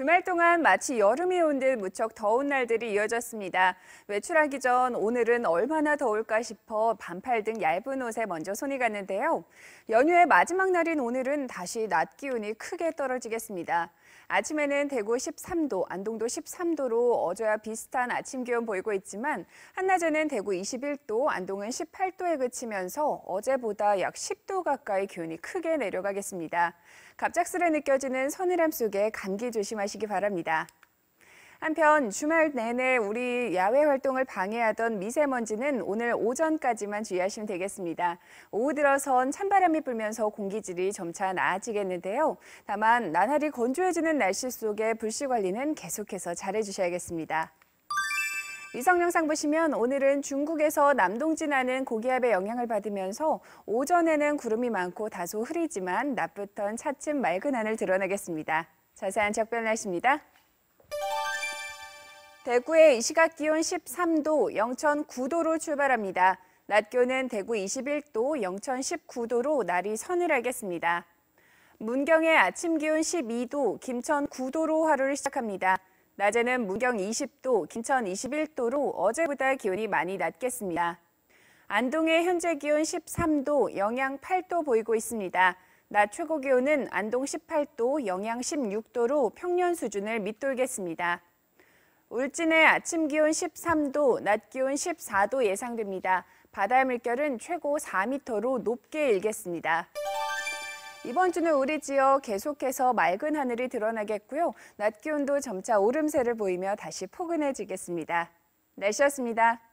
주말 동안 마치 여름이 온 듯 무척 더운 날들이 이어졌습니다. 외출하기 전 오늘은 얼마나 더울까 싶어 반팔 등 얇은 옷에 먼저 손이 갔는데요. 연휴의 마지막 날인 오늘은 다시 낮 기온이 크게 떨어지겠습니다. 아침에는 대구 13도, 안동도 13도로 어제와 비슷한 아침 기온 보이고 있지만 한낮에는 대구 21도, 안동은 18도에 그치면서 어제보다 약 10도 가까이 기온이 크게 내려가겠습니다. 갑작스레 느껴지는 서늘함 속에 감기 조심하시고 마시기 바랍니다. 한편 주말 내내 우리 야외 활동을 방해하던 미세먼지는 오늘 오전까지만 주의하시면 되겠습니다. 오후 들어선 찬바람이 불면서 공기질이 점차 나아지겠는데요. 다만 나날이 건조해지는 날씨 속에 불씨 관리는 계속해서 잘해주셔야겠습니다. 위성 영상 보시면 오늘은 중국에서 남동진하는 고기압의 영향을 받으면서 오전에는 구름이 많고 다소 흐리지만 낮부턴 차츰 맑은 하늘 드러나겠습니다. 자세한 작별 날씨입니다. 대구의 시각 기온 13도, 영천 9도로 출발합니다. 낮 기온은 대구 21도, 영천 19도로 날이 서늘하겠습니다. 문경의 아침 기온 12도, 김천 9도로 하루를 시작합니다. 낮에는 문경 20도, 김천 21도로 어제보다 기온이 많이 낮겠습니다. 안동의 현재 기온 13도, 영양 8도 보이고 있습니다. 낮 최고 기온은 안동 18도, 영양 16도로 평년 수준을 밑돌겠습니다. 울진의 아침 기온 13도, 낮 기온 14도 예상됩니다. 바다 물결은 최고 4m로 높게 일겠습니다. 이번 주는 우리 지역 계속해서 맑은 하늘이 드러나겠고요. 낮 기온도 점차 오름세를 보이며 다시 포근해지겠습니다. 날씨였습니다.